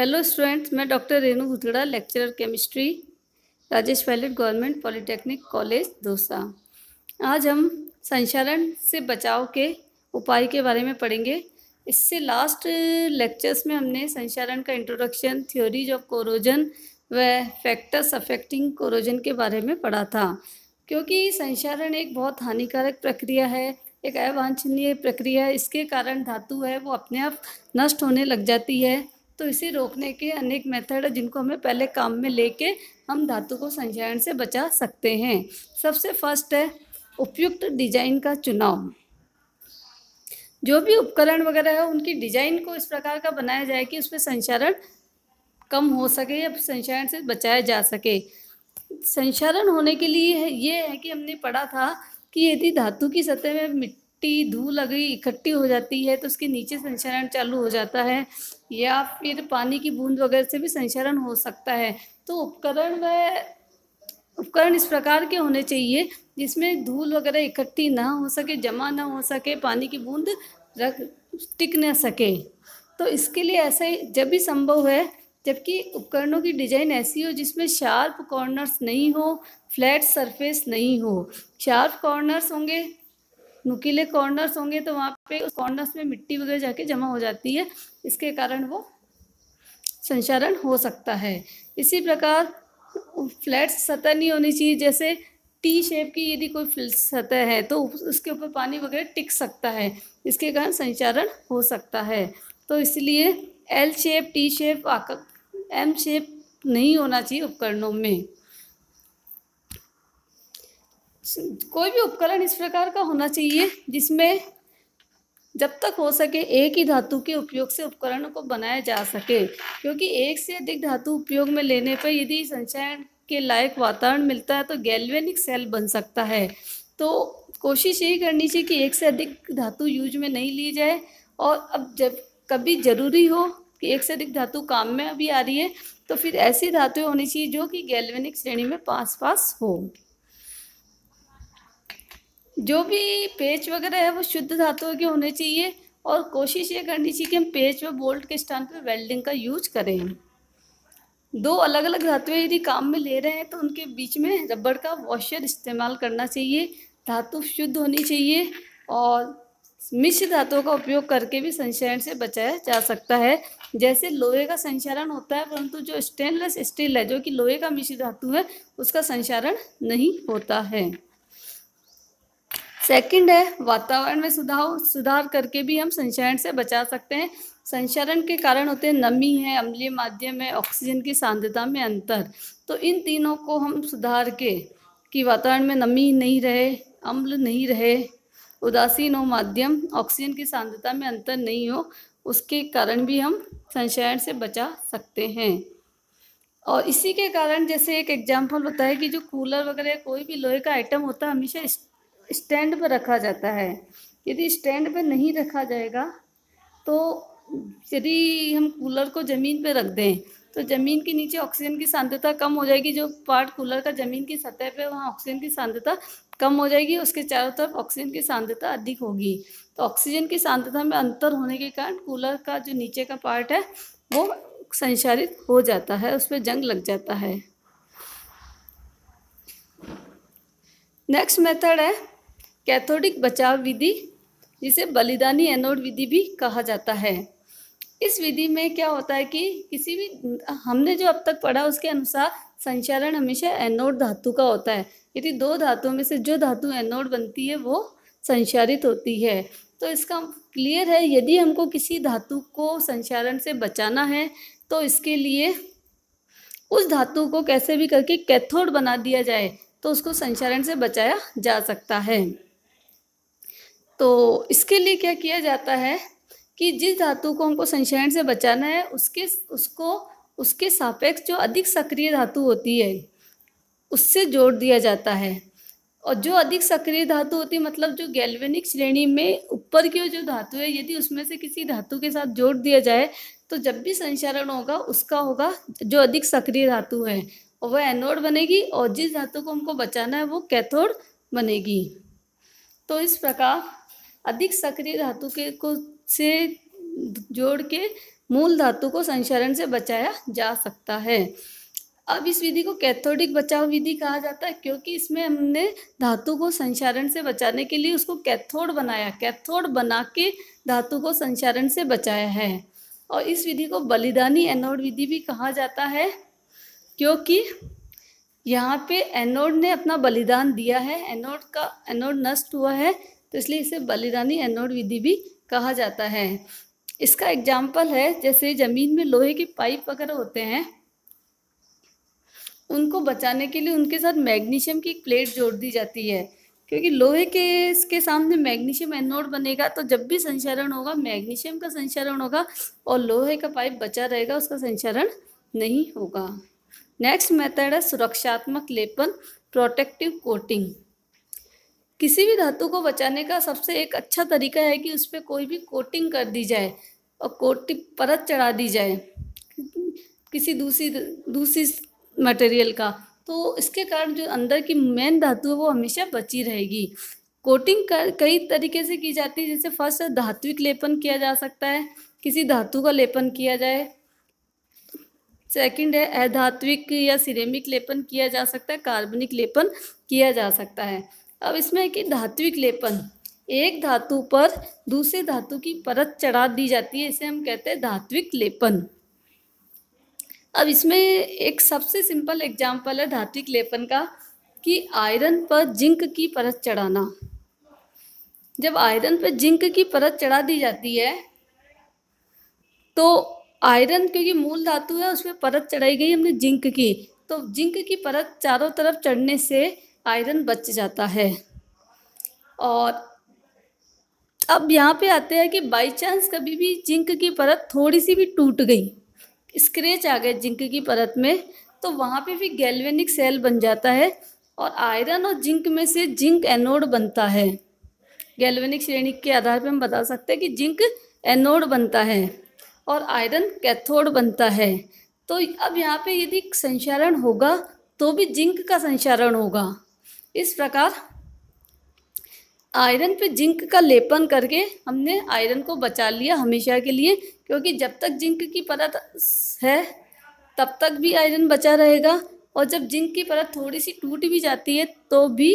hello students मैं doctor Renu Bhutada lecturer chemistry Rajesh Pilot government polytechnic college Dausa आज हम संचालन से बचाव के उपाय के बारे में पढ़ेंगे इससे लास्ट लेक्चर्स में हमने संचालन का इंट्रोडक्शन थ्योरीज ऑफ कोरोजन व फैक्टर्स अफेक्टिंग कोरोजन के बारे में पढ़ा था क्योंकि संचालन एक बहुत हानिकारक प्रक्रिया है एक अवांछनीय प्रक्रिया है इसके कारण धातु है वो अपने आप नष्ट होने लग जाती है तो इसे रोकने के अनेक मेथड है जिनको हमें पहले काम में लेके हम धातु को संचयन से बचा सकते हैं सबसे फर्स्ट है उपयुक्त डिजाइन का चुनाव जो भी उपकरण वगैरह है उनकी डिजाइन को इस प्रकार का बनाया जाए कि उस पर संचारण कम हो सके या संचारण से बचाया जा सके संचारण होने के लिए ये है कि हमने पढ़ा था कि यदि धातु की सतह में मिट्टी धूल अगर इकट्ठी हो जाती है तो उसके नीचे संचरण चालू हो जाता है या फिर पानी की बूंद वगैरह से भी संचरण हो सकता है तो उपकरण व उपकरण इस प्रकार के होने चाहिए जिसमें धूल वगैरह इकट्ठी ना हो सके जमा ना हो सके पानी की बूंद रख टिक ना सके तो इसके लिए ऐसा जब भी संभव है जबकि उपकरणों की डिजाइन ऐसी हो जिसमें शार्प कॉर्नर्स नहीं हो फ्लैट सरफेस नहीं हो शार्प कॉर्नर्स होंगे नुकीले कॉर्नर्स होंगे तो वहाँ पे उस कॉर्नर्स में मिट्टी वगैरह जाके जमा हो जाती है इसके कारण वो संचारण हो सकता है इसी प्रकार फ्लैट सतह नहीं होनी चाहिए जैसे टी शेप की यदि कोई सतह है तो उसके ऊपर पानी वगैरह टिक सकता है इसके कारण संचारण हो सकता है तो इसलिए L shape T shape M shape नहीं होना चाहिए उपकरणों में कोई भी उपकरण इस प्रकार का होना चाहिए जिसमें जब तक हो सके एक ही धातु के उपयोग से उपकरण को बनाया जा सके क्योंकि एक से अधिक धातु उपयोग में लेने पर यदि संचयन के लायक वातावरण मिलता है तो गैल्वेनिक सेल बन सकता है तो कोशिश यही करनी चाहिए कि एक से अधिक धातु यूज में नहीं ली जाए और अब जब कभी ज़रूरी हो कि एक से अधिक धातु काम में अभी आ रही है तो फिर ऐसी धातुएं होनी चाहिए जो कि गैल्वेनिक श्रेणी में पास पास हो जो भी पेच वगैरह है वो शुद्ध धातुओं के होने चाहिए और कोशिश ये करनी चाहिए कि हम पेच व बोल्ट के स्थान पर वेल्डिंग का यूज करें दो अलग अलग धातुएं यदि काम में ले रहे हैं तो उनके बीच में रबड़ का वॉशर इस्तेमाल करना चाहिए धातु शुद्ध होनी चाहिए और मिश्र धातुओं का उपयोग करके भी संचरण से बचाया जा सकता है जैसे लोहे का संचारण होता है परंतु जो स्टेनलेस स्टील है जो कि लोहे का मिश्र धातु है उसका संचारण नहीं होता है सेकंड है वातावरण में सुधार सुधार करके भी हम संचरण से बचा सकते हैं संचरण के कारण होते हैं नमी है अम्लीय माध्यम है ऑक्सीजन की सांद्रता में अंतर तो इन तीनों को हम सुधार के कि वातावरण में नमी नहीं रहे अम्ल नहीं रहे उदासीन हो माध्यम ऑक्सीजन की सांद्रता में अंतर नहीं हो उसके कारण भी हम संचरण से बचा सकते हैं और इसी के कारण जैसे एक एग्जाम्पल होता है कि जो कूलर वगैरह कोई भी लोहे का आइटम होता है हमेशा स्टैंड पर रखा जाता है यदि स्टैंड पर नहीं रखा जाएगा तो यदि हम कूलर को ज़मीन पर रख दें तो ज़मीन के नीचे ऑक्सीजन की सांद्रता कम हो जाएगी जो पार्ट कूलर का ज़मीन की सतह पे वहाँ ऑक्सीजन की सांद्रता कम हो जाएगी उसके चारों तरफ ऑक्सीजन की सांद्रता अधिक होगी तो ऑक्सीजन की सांद्रता में अंतर होने के कारण कूलर का जो नीचे का पार्ट है वो संचारित हो जाता है उस पर जंग लग जाता है नेक्स्ट मेथड है कैथोडिक बचाव विधि जिसे बलिदानी एनोड विधि भी कहा जाता है इस विधि में क्या होता है कि किसी भी हमने जो अब तक पढ़ा उसके अनुसार संचारण हमेशा एनोड धातु का होता है यदि दो धातुओं में से जो धातु एनोड बनती है वो संचारित होती है तो इसका क्लियर है यदि हमको किसी धातु को संचारण से बचाना है तो इसके लिए उस धातु को कैसे भी करके कैथोड बना दिया जाए तो उसको संचारण से बचाया जा सकता है तो इसके लिए क्या किया जाता है कि जिस धातु को हमको संशयन से बचाना है उसके उसको उसके सापेक्ष जो अधिक सक्रिय धातु होती है उससे जोड़ दिया जाता है और जो अधिक सक्रिय धातु होती है मतलब जो गैल्वेनिक श्रेणी में ऊपर की जो धातु है यदि उसमें से किसी धातु के साथ जोड़ दिया जाए तो जब भी संचरण होगा उसका होगा जो अधिक सक्रिय धातु है और वह एनोड बनेगी और जिस धातु को हमको बचाना है वो कैथोड बनेगी तो इस प्रकार अधिक सक्रिय धातु के को से जोड़ के मूल धातु को संचरण से बचाया जा सकता है अब इस विधि को कैथोडिक बचाव विधि कहा जाता है क्योंकि इसमें हमने धातु को संचारण से बचाने के लिए उसको कैथोड बनाया कैथोड बना के धातु को संचारण से बचाया है और इस विधि को बलिदानी एनोड विधि भी कहा जाता है क्योंकि यहाँ पे एनोड ने अपना बलिदान दिया है एनोड का एनोड नष्ट हुआ है तो इसलिए इसे बलिदानी एनोड विधि भी कहा जाता है इसका एग्जाम्पल है जैसे ज़मीन में लोहे के पाइप वगैरह होते हैं उनको बचाने के लिए उनके साथ मैग्नीशियम की एक प्लेट जोड़ दी जाती है क्योंकि लोहे के इसके सामने मैग्नीशियम एनोड बनेगा तो जब भी संचरण होगा मैग्नीशियम का संचरण होगा और लोहे का पाइप बचा रहेगा उसका संचरण नहीं होगा नेक्स्ट मेथड है सुरक्षात्मक लेपन प्रोटेक्टिव कोटिंग किसी भी धातु को बचाने का सबसे एक अच्छा तरीका है कि उस पर कोई भी कोटिंग कर दी जाए और कोटिंग परत चढ़ा दी जाए किसी दूसरी दूसरी मटेरियल का तो इसके कारण जो अंदर की मेन धातु है वो हमेशा बची रहेगी कोटिंग कर कई तरीके से की जाती है जैसे फर्स्ट धात्विक लेपन किया जा सकता है किसी धातु का लेपन किया जाए सेकंड है अधात्विक या सिरेमिक लेपन किया जा सकता है कार्बनिक लेपन किया जा सकता है अब इसमें है कि धात्विक लेपन एक धातु पर दूसरे धातु की परत चढ़ा दी जाती है इसे हम कहते हैं धात्विक लेपन अब इसमें एक सबसे सिंपल एग्जाम्पल है धात्विक लेपन का कि आयरन पर जिंक की परत चढ़ाना जब आयरन पर जिंक की परत चढ़ा दी जाती है तो आयरन क्योंकि मूल धातु है उसमें परत चढ़ाई गई हमने जिंक की तो जिंक की परत चारों तरफ चढ़ने से आयरन बच जाता है और अब यहाँ पे आते हैं कि बाई चांस कभी भी जिंक की परत थोड़ी सी भी टूट गई स्क्रेच आ गए जिंक की परत में तो वहाँ पे भी गैल्वेनिक सेल बन जाता है और आयरन और जिंक में से जिंक एनोड बनता है गैल्वेनिक श्रेणी के आधार पे हम बता सकते हैं कि जिंक एनोड बनता है और आयरन कैथोड बनता है तो अब यहाँ पे यदि संचारण होगा तो भी जिंक का संचारण होगा इस प्रकार आयरन पे जिंक का लेपन करके हमने आयरन को बचा लिया हमेशा के लिए क्योंकि जब तक जिंक की परत है तब तक भी आयरन बचा रहेगा और जब जिंक की परत थोड़ी सी टूट भी जाती है तो भी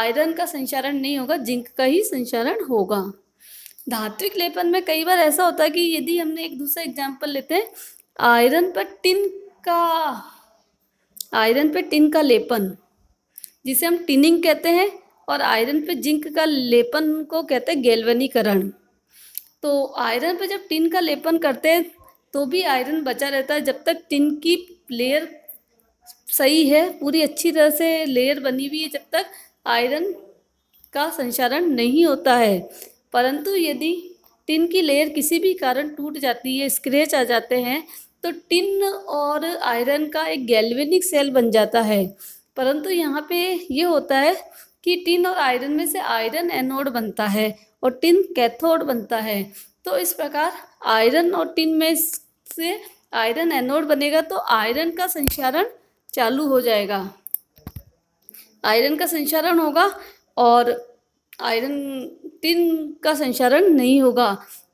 आयरन का संचारण नहीं होगा जिंक का ही संचारण होगा धात्विक लेपन में कई बार ऐसा होता है कि यदि हमने एक दूसरा एग्जाम्पल लेते हैं आयरन पर टिन का आयरन पर टिन का लेपन जिसे हम टिनिंग कहते हैं और आयरन पे जिंक का लेपन को कहते हैं गैलवनीकरण तो आयरन पे जब टिन का लेपन करते हैं तो भी आयरन बचा रहता है जब तक टिन की लेयर सही है पूरी अच्छी तरह से लेयर बनी हुई है जब तक आयरन का संचारण नहीं होता है परंतु यदि टिन की लेयर किसी भी कारण टूट जाती है स्क्रेच आ जाते हैं तो टिन और आयरन का एक गैल्वेनिक सेल बन जाता है परंतु यहाँ पे ये होता है कि टिन और आयरन में से आयरन एनोड बनता है और टिन कैथोड बनता है तो इस प्रकार आयरन और टिन में से आयरन एनोड बनेगा तो आयरन का संचारण चालू हो जाएगा आयरन का संचारण होगा और आयरन टिन का संचारण नहीं होगा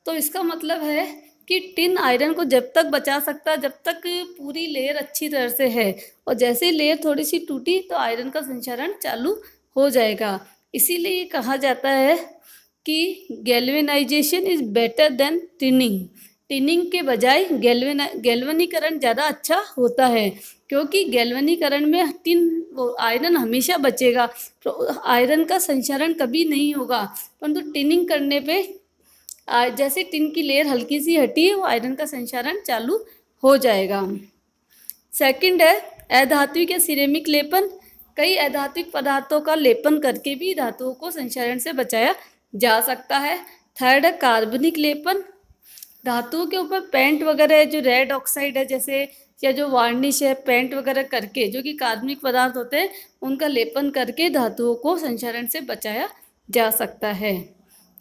तो इसका मतलब है कि टिन आयरन को जब तक बचा सकता जब तक पूरी लेयर अच्छी तरह से है और जैसे लेयर थोड़ी सी टूटी तो आयरन का संचारण चालू हो जाएगा इसीलिए कहा जाता है कि galvanization is better than tinning tinning के बजाय गैल्वेना गैल्वनीकरण ज़्यादा अच्छा होता है क्योंकि गैल्वनीकरण में टिन वो आयरन हमेशा बचेगा तो आयरन का संचरण कभी नहीं होगा परंतु टिनिंग करने पे जैसे टिन की लेयर हल्की सी हटी है वो आयरन का संचारण चालू हो जाएगा सेकंड है अधात्विक या सिरेमिक लेपन कई अधात्विक पदार्थों का लेपन करके भी धातुओं को संचारण से बचाया जा सकता है थर्ड है कार्बनिक लेपन धातुओं के ऊपर पेंट वगैरह जो रेड ऑक्साइड है जैसे या जो वार्निश है पेंट वगैरह करके जो कि कार्बनिक पदार्थ होते हैं उनका लेपन करके धातुओं को संचारण से बचाया जा सकता है